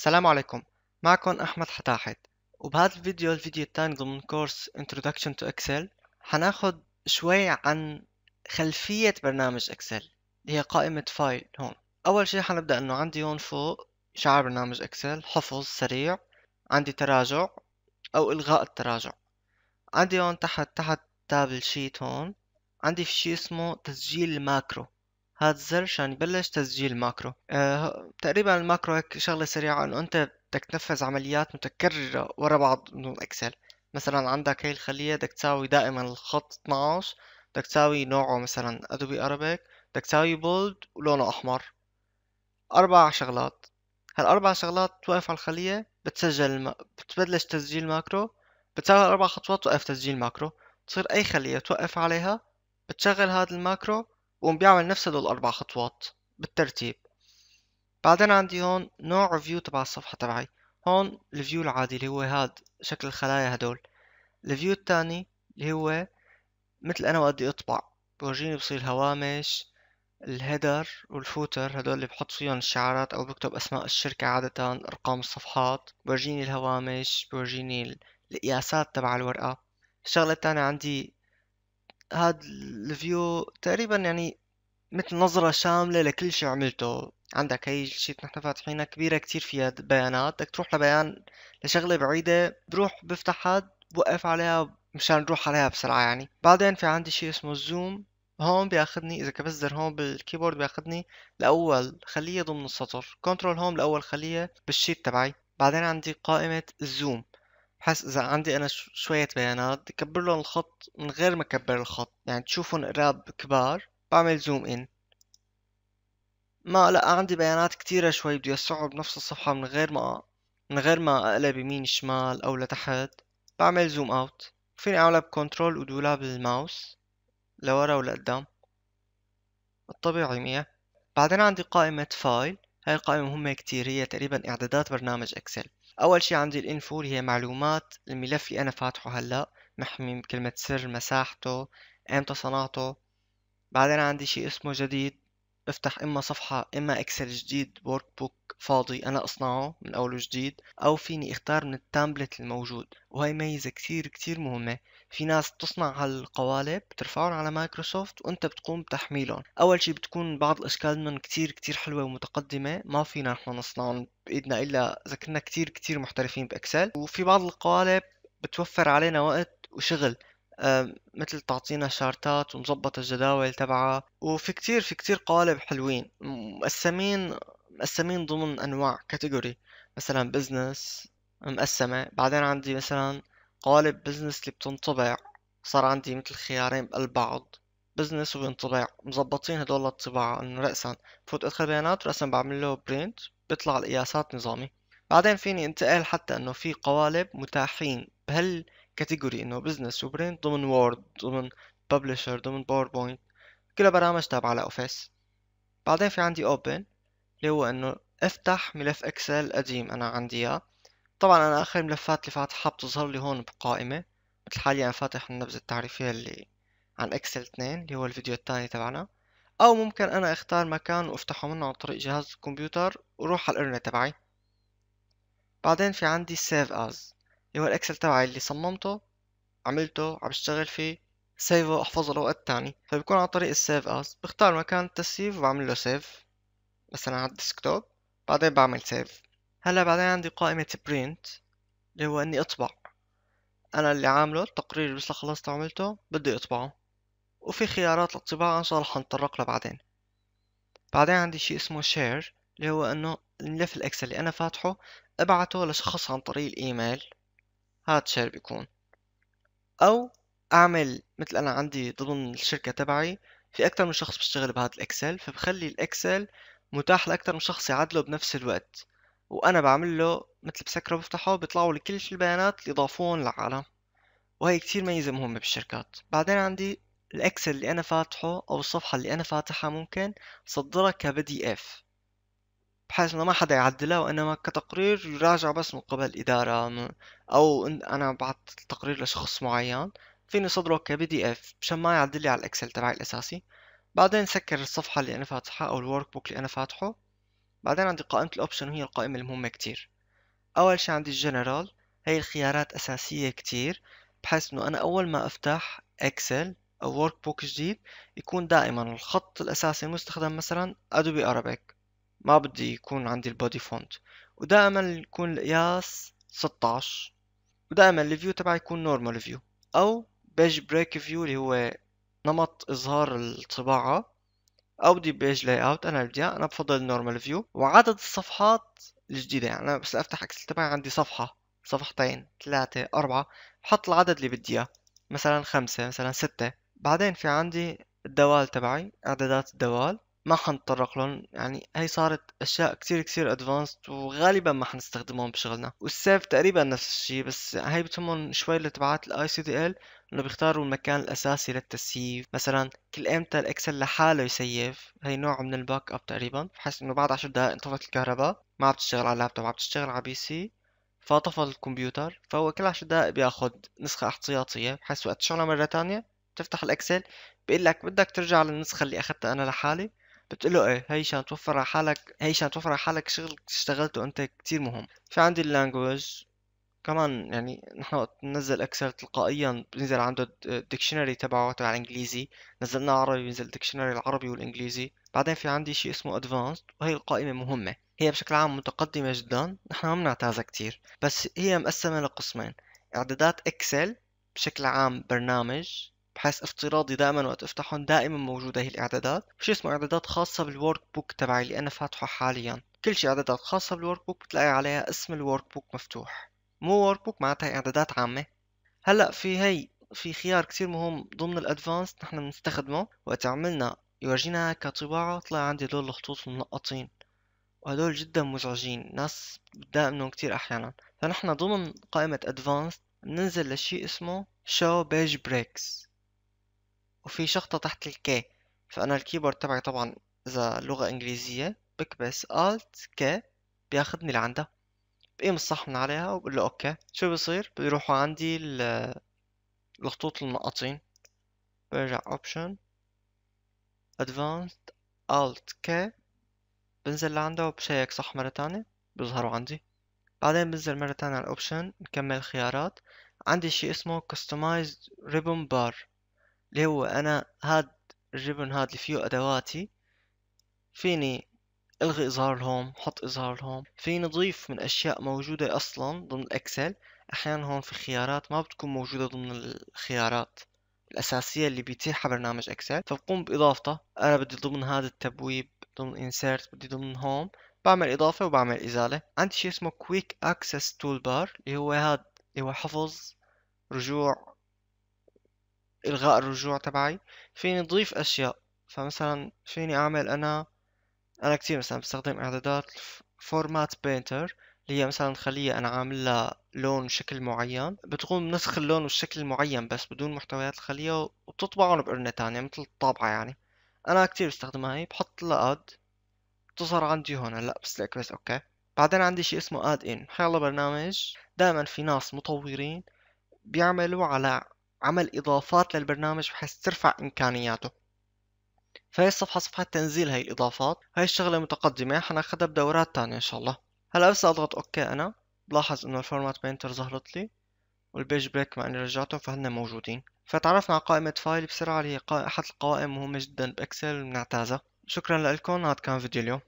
السلام عليكم معكم أحمد حتاحت وبهذا الفيديو الفيديو الثاني ضمن كورس Introduction to Excel حناخد شوي عن خلفية برنامج اكسل اللي هي قائمة فايل هون أول شي حنبدأ أنه عندي هون فوق شعار برنامج اكسل حفظ سريع عندي تراجع أو إلغاء التراجع عندي هون تحت تحت تاب الشيت هون عندي في شي اسمه تسجيل الماكرو هاد الزر عشان يبلش يعني تسجيل ماكرو أه تقريبا الماكرو هيك شغله سريعه انه انت بدك تنفذ عمليات متكرره ورا بعض من الاكسل مثلا عندك هي الخليه بدك تساوي دائما الخط 12 بدك تساوي نوعه مثلا ادوبي ارابيك بدك تساوي بولد ولونه احمر اربع شغلات هالاربع شغلات توقف على الخليه بتسجل الم... بتبلش تسجيل ماكرو بتساوي اربع خطوات توقف تسجيل ماكرو تصير اي خليه توقف عليها بتشغل هذا الماكرو وعم بيعمل نفس هدول الأربع خطوات بالترتيب بعدين عندي هون نوع فيو تبع الصفحة تبعي هون الفيو العادي اللي هو هاد شكل الخلايا هدول الفيو التاني اللي هو مثل أنا بدي أطبع بورجيني بصير الهوامش الهيدر والفوتر هدول اللي بحط فيهم الشعارات أو بكتب أسماء الشركة عادة أرقام الصفحات بورجيني الهوامش بورجيني القياسات تبع الورقة الشغلة التانية عندي هاد الفيو تقريبا يعني مثل نظرة شاملة لكل شي عملته عندك هي الشيت نحن فاتحينها كبيرة كتير فيها بيانات بدك تروح لبيان لشغلة بعيدة بروح بفتح هاد بوقف عليها مشان نروح عليها بسرعة يعني بعدين في عندي شي اسمه الزوم هون بياخدني اذا كبزر هون بالكيبورد بياخدني لاول خلية ضمن السطر كنترول هوم لاول خلية بالشيت تبعي بعدين عندي قائمة الزوم بحس اذا عندي انا شوية بيانات بكبر لهم الخط من غير ما اكبر الخط يعني تشوفهم قراب كبار بعمل زوم ان ما لا عندي بيانات كتيرة شوي بدي يوسعوا بنفس الصفحة من غير ما من غير ما اقلب يمين شمال او لتحت بعمل زوم اوت فيني اعملها بكنترول ودولاب الماوس لورا ولقدام الطبيعي مية بعدين عندي قائمة فايل هاي القائمة مهمة كتير هي تقريبا إعدادات برنامج إكسل أول شي عندي الانفو اللي هي معلومات الملف اللي أنا فاتحه هلأ محمي بكلمة سر مساحته إمتى صنعته بعدين عندي شي اسمه جديد بفتح إما صفحة إما إكسل جديد ورك بوك فاضي أنا أصنعه من أول وجديد أو فيني اختار من التامبلت الموجود وهي ميزة كتير كتير مهمة في ناس بتصنع هالقوالب بترفعهم على مايكروسوفت وانت بتقوم بتحميلهم اول شي بتكون بعض الاشكال منهم كتير كتير حلوة ومتقدمة ما فينا نحن نصنعهم بايدنا الا اذا كنا كتير كتير محترفين باكسل وفي بعض القوالب بتوفر علينا وقت وشغل آه، مثل تعطينا شارتات ومظبط الجداول تبعها وفي كتير في كتير قوالب حلوين مقسمين مقسمين ضمن انواع كاتيجوري مثلا بزنس مقسمة بعدين عندي مثلا قوالب بزنس اللي بتنطبع صار عندي مثل خيارين بقلب بعض بزنس وانطباع مظبطين هدول الطباعة انه رأسا بفوت ادخل بيانات رأسا بعمل له برينت بيطلع القياسات نظامي بعدين فيني انتقل حتى انه في قوالب متاحين بهال كاتيجوري انه بزنس وبراند ضمن وورد ضمن ببلشر ضمن باوربوينت كلها برامج تابعة لأوفيس بعدين في عندي اوبن اللي هو انه افتح ملف اكسل قديم انا عندي اياه طبعا انا اخر الملفات اللي فاتحها بتظهر لي هون بقائمة مثل حاليا انا فاتح النبذة التعريفية اللي عن اكسل 2 اللي هو الفيديو الثاني تبعنا او ممكن انا اختار مكان وافتحه منه عن طريق جهاز الكمبيوتر وروح على الارنت تبعي بعدين في عندي save as اللي هو الاكسل تبعي اللي صممته عملته عم بشتغل فيه سيفه احفظه لوقت تاني فبكون عن طريق السيف از آه، بختار مكان التسييف وبعمل له سيف مثلا على الديسكتوب بعدين بعمل سيف هلا بعدين عندي قائمة برينت اللي هو اني اطبع انا اللي عامله التقرير اللي لسه خلصت عملته بدي اطبعه وفي خيارات للطباعة ان شاء الله حنتطرق لها بعدين بعدين عندي شيء اسمه شير اللي هو انه الملف الاكسل اللي انا فاتحه ابعته لشخص عن طريق الايميل هاد شير بيكون او اعمل مثل انا عندي ضمن الشركه تبعي في اكتر من شخص بيشتغل بهذا الاكسل فبخلي الاكسل متاح لاكتر من شخص يعدله بنفس الوقت وانا بعمل له مثل بسكره بفتحه بيطلعوا لي كل البيانات اللي ضافوهم للعالم وهي كتير ميزة مهمة بالشركات بعدين عندي الاكسل اللي انا فاتحه او الصفحة اللي انا فاتحها ممكن صدرها كبدي اف بحيث انه ما حدا يعدلها وانما كتقرير يراجع بس من قبل ادارة او انا بعت تقرير لشخص معين فيني صدره كبي دي اف مشان ما يعدل لي على الاكسل تبعي الاساسي بعدين سكر الصفحه اللي انا فاتحها او الورك بوك اللي انا فاتحه بعدين عندي قائمه الاوبشن وهي القائمه المهمه كتير اول شي عندي الجنرال هي الخيارات اساسيه كتير بحيث انه انا اول ما افتح اكسل او ورك بوك جديد يكون دائما الخط الاساسي المستخدم مثلا ادوبي ارابيك ما بدي يكون عندي البودي فونت ودائما يكون القياس 16 ودائما الفيو تبعي يكون نورمال فيو او بيج بريك فيو اللي هو نمط اظهار الطباعة او دي بيج لاي اوت انا بدي انا بفضل نورمال فيو وعدد الصفحات الجديدة يعني انا بس افتح اكسل تبعي عندي صفحة صفحتين ثلاثة أربعة بحط العدد اللي بدي اياه مثلا خمسة مثلا ستة بعدين في عندي الدوال تبعي اعدادات الدوال ما حنتطرق لهم يعني هي صارت اشياء كتير كتير ادفانسد وغالبا ما حنستخدمهم بشغلنا والسيف تقريبا نفس الشيء بس هي بتهمهم شوي لتبعات الاي سي دي ال انه بيختاروا المكان الاساسي للتسييف مثلا كل امتى الاكسل لحاله يسيف هي نوع من الباك اب تقريبا بحس انه بعد 10 دقائق انطفت الكهرباء ما عم تشتغل على اللابتوب عم تشتغل على بي سي فطفى الكمبيوتر فهو كل 10 دقائق بياخذ نسخه احتياطيه بحس وقت تشغلها مره ثانيه بتفتح الاكسل بيقول لك بدك ترجع للنسخه اللي اخذتها انا لحالي بتقول له ايه هي عشان توفر على حالك هي عشان توفر على حالك شغل اشتغلته انت كتير مهم في عندي اللانجوج كمان يعني نحن وقت ننزل اكسل تلقائيا بنزل عنده الدكشنري تبعه تبع الانجليزي نزلناه عربي بنزل الدكشنري العربي والانجليزي بعدين في عندي شيء اسمه ادفانسد وهي القائمه مهمه هي بشكل عام متقدمه جدا نحن ما بنعتازها كتير بس هي مقسمه لقسمين اعدادات اكسل بشكل عام برنامج بحيث افتراضي دائما وقت افتحهم دائما موجودة هي الاعدادات شو اسمه اعدادات خاصة بالورك بوك تبعي اللي انا فاتحه حاليا كل شي اعدادات خاصة بالورك بوك بتلاقي عليها اسم الورك بوك مفتوح مو ورك بوك معناتها اعدادات عامة هلا في هي في خيار كتير مهم ضمن الادفانس نحن بنستخدمه وقت عملنا يورجينا كطباعة طلع عندي هدول الخطوط المنقطين وهدول جدا مزعجين ناس بتضايق منهم كتير احيانا فنحن ضمن قائمة ادفانس بننزل لشي اسمه show page breaks وفي شخطة تحت K فأنا الكيبورد تبعي طبعا إذا لغة إنجليزية بكبس Alt K بياخدني لعندها بقيم الصح من عليها وبقول له أوكي شو بيصير بيروحوا عندي الخطوط المقاطين برجع Option Advanced Alt K بنزل لعندها وبشيك صح مرة تانية بيظهروا عندي بعدين بنزل مرة تانية على Option نكمل خيارات عندي شي اسمه Customized Ribbon Bar اللي هو انا هاد الريبن هاد اللي فيه ادواتي فيني الغي اظهار الهوم حط اظهار الهوم فيني ضيف من اشياء موجودة اصلا ضمن الاكسل احيانا هون في خيارات ما بتكون موجودة ضمن الخيارات الأساسية اللي بيتيحها برنامج إكسل فبقوم بإضافتها أنا بدي ضمن هذا التبويب ضمن انسرت بدي ضمن هوم بعمل إضافة وبعمل إزالة عندي شيء اسمه Quick Access Toolbar اللي هو هاد اللي هو حفظ رجوع إلغاء الرجوع تبعي فيني أضيف أشياء فمثلا فيني أعمل أنا أنا كتير مثلا بستخدم إعدادات فورمات بينتر اللي هي مثلا خلية أنا عاملها لون شكل معين بتقوم نسخ اللون والشكل المعين بس بدون محتويات الخلية وبتطبعهم بقرنة تانية مثل الطابعة يعني أنا كتير بستخدمها هي بحط لها اد بتظهر عندي هون هلا بس بس اوكي بعدين عندي شيء اسمه اد ان حيالله برنامج دائما في ناس مطورين بيعملوا على عمل إضافات للبرنامج بحيث ترفع إمكانياته فهي الصفحة صفحة تنزيل هاي الإضافات هاي الشغلة متقدمة حناخدها بدورات تانية إن شاء الله هلا بس أضغط أوكي أنا بلاحظ إنه الفورمات بينتر ظهرت لي والبيج بريك مع إني رجعته فهن موجودين فتعرفنا على قائمة فايل بسرعة اللي هي أحد القوائم مهمة جدا بإكسل بنعتازها شكرا لكم هاد كان فيديو اليوم